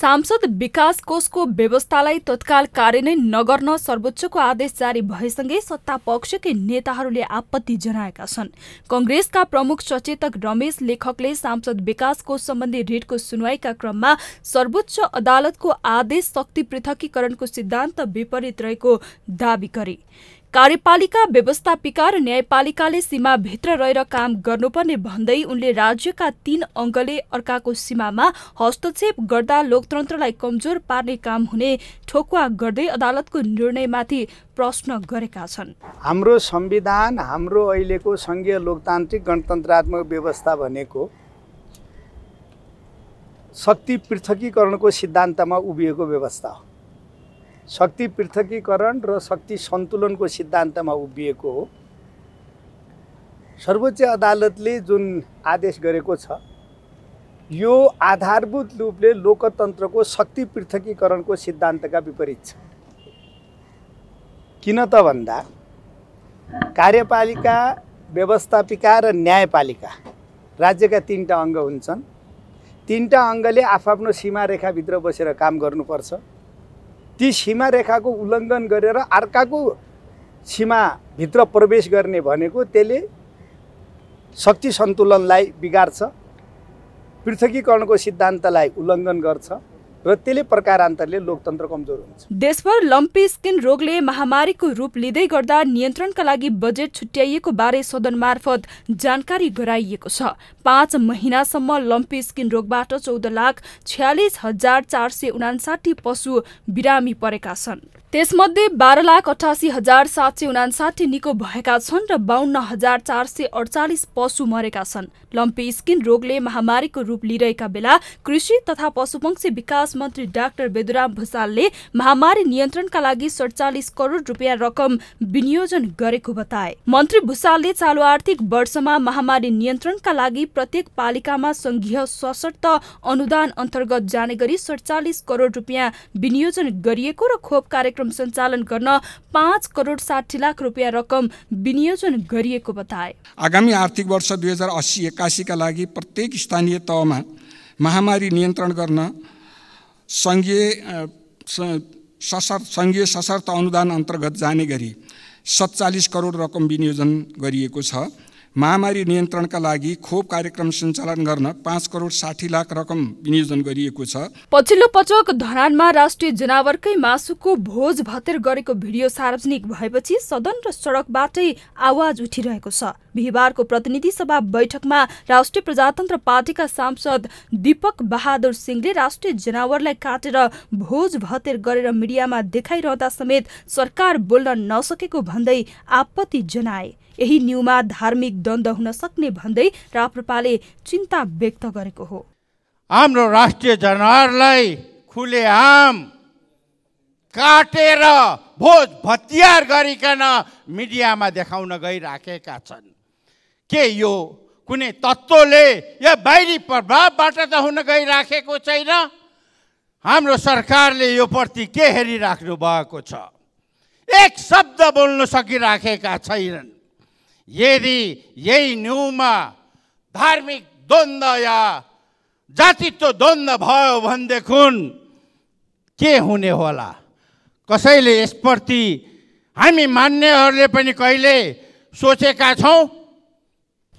सांसद विकास कोषको व्यवस्थालाई तत्काल कार्यान्वयन नगर्न सर्वोच्चको आदेश जारी भएसँगै सत्ता पक्षकै नेताहरूले आपत्ति जनाएका छन् कंग्रेसका प्रमुख सचेतक रमेश लेखकले सांसद विकास कोष सम्बन्धी रिटको सुनवाईका क्रममा सर्वोच्च अदालतको आदेश शक्ति पृथकीकरणको सिद्धान्त विपरीत रहेको दावी गरे कार्यपालिका व्यवस्थापिका र न्यायपालिकाले सीमाभित्र रहेर काम गर्नुपर्ने भन्दै उनले राज्यका तीन अङ्गले अर्काको सीमामा हस्तक्षेप गर्दा लोकतन्त्रलाई कमजोर पार्ने काम हुने ठोकुवा गर्दै अदालतको निर्णयमाथि प्रश्न गरेका छन् हाम्रो संविधान हाम्रो अहिलेको सङ्घीय लोकतान्त्रिक गणतन्त्रात्मक व्यवस्था भनेको शक्ति पृथकीकरणको सिद्धान्तमा उभिएको व्यवस्था हो शक्ति पृथकीकरण र शक्ति सन्तुलनको सिद्धान्तमा उभिएको हो सर्वोच्च अदालतले जुन आदेश गरेको छ यो आधारभूत रूपले लोकतन्त्रको शक्ति पृथकीकरणको सिद्धान्तका विपरीत छ किन त भन्दा कार्यपालिका व्यवस्थापिका र न्यायपालिका राज्यका तिनवटा अङ्ग हुन्छन् तिनवटा अङ्गले आफआफ्नो सीमारेखाभित्र बसेर काम गर्नुपर्छ ती रेखाको उल्लङ्घन गरेर अर्काको सीमाभित्र प्रवेश गर्ने भनेको त्यसले शक्ति सन्तुलनलाई बिगार्छ पृथकीकरणको सिद्धान्तलाई उल्लङ्घन गर्छ र त्यसले प्रकारान्तरले लोकतन्त्र कमजोर हुन्छ देशभर लम्पी स्किन रोगले महामारीको रूप लिँदै गर्दा नियन्त्रणका लागि बजेट छुट्याइएको बारे सदन मार्फत जानकारी गराइएको छ पाँच महिनासम्म लम्पी स्किन रोगबाट चौध लाख छ्यालिस हजार चार सय उनासाठी पशु बिरामी परेका छन् त्यसमध्ये बाह्र लाख अठासी हजार सात सय उनासाठी निको भएका छन् र बाहन्न हजार चार सय अडचालिस पशु मरेका छन् लम्पी स्किन रोगले महामारीको रूप लिइरहेका बेला कृषि तथा पशुपक्षी विकास मन्त्री डाक्टर बेदुराम भुसालले महामारी नियन्त्रणका लागि सडचालिस करोड रुपियाँ रकम विनियोजन गरेको बताए मन्त्री भुसालले चालु आर्थिक वर्षमा महामारी नियन्त्रणका लागि प्रत्येक पालिकामा संघीय सशक्त अनुदान अन्तर्गत जाने गरी सडचालिस करोड रुपियाँ विनियोजन गरिएको र खोप कार्यक्रम सञ्चालन गर्न पाँच करोड साठी लाख रुपियाँ रकम विनियोजन गरिएको बताए आगामी आर्थिक वर्ष दुई हजार अस्सी एक्कासीका लागि प्रत्येक स्थानीय तहमा महामारी नियन्त्रण गर्न सङ्घीय सशर्त सङ्घीय सशर्त अनुदान अन्तर्गत जाने गरी सत्तालिस करोड रकम विनियोजन गरिएको छ महामारी नियन्त्रणका लागि खोप कार्यक्रम सञ्चालन गर्न पाँच करोड साठी लाख रकम विनियोजन गरिएको छ पछिल्लो पटक धरानमा राष्ट्रिय जनावरकै मासुको भोज भतेर गरेको भिडियो सार्वजनिक भएपछि सदन र सडकबाटै आवाज उठिरहेको छ बिहिबारको प्रतिनिधि सभा बैठकमा राष्ट्रिय प्रजातन्त्र पार्टीका सांसद दीपक बहादुर सिंहले राष्ट्रिय जनावरलाई काटेर भोज भतेर गरेर मिडियामा देखाइरहँदा समेत सरकार बोल्न नसकेको भन्दै आपत्ति जनाए यही न्युमा धार्मिक द्वन्द हुन सक्ने भन्दै राप्रपाले चिन्ता व्यक्त गरेको हो हाम्रो राष्ट्रिय जनावरलाई खुलेआम काटेर भोज भतियार गरिकन मिडियामा देखाउन गइराखेका छन् के यो कुनै तत्त्वले या बाहिरी प्रभावबाट त हुन गइराखेको छैन हाम्रो सरकारले यो प्रति के हेरिराख्नु भएको छ एक शब्द बोल्न सकिराखेका छैनन् यदि यही न्युमा धार्मिक द्वन्द या जातित्व द्वन्द भयो भनेदेखि के हुने होला कसैले यसप्रति हामी मान्नेहरूले पनि कहिले सोचेका छौँ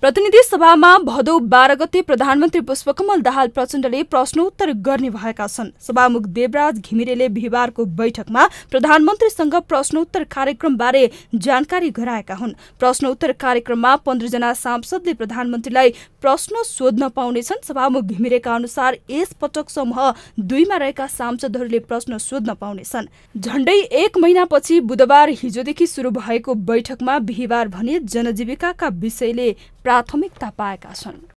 प्रतिनिधि सभामा भदौ बाह्र गते प्रधानमन्त्री पुष्पकमल दाहाल प्रचण्डले प्रश्नोत्तर गर्ने भएका छन् सभामुख देवराज घिमिरेले बिहिबारको बैठकमा प्रधानमन्त्रीसँग प्रश्नोत्तर कार्यक्रमबारे जानकारी गराएका हुन् प्रश्नोत्तर कार्यक्रममा पन्ध्रजना सांसदले प्रधानमन्त्रीलाई प्रश्न सोध्न पाउनेछन् सभामुख घिमिरेका अनुसार यस पटक समूह दुईमा रहेका सांसदहरूले प्रश्न सोध्न पाउनेछन् झण्डै एक महिनापछि बुधबार हिजोदेखि सुरु भएको बैठकमा बिहिबार भने जनजीविकाका विषयले प्राथमिकता पाएका छन्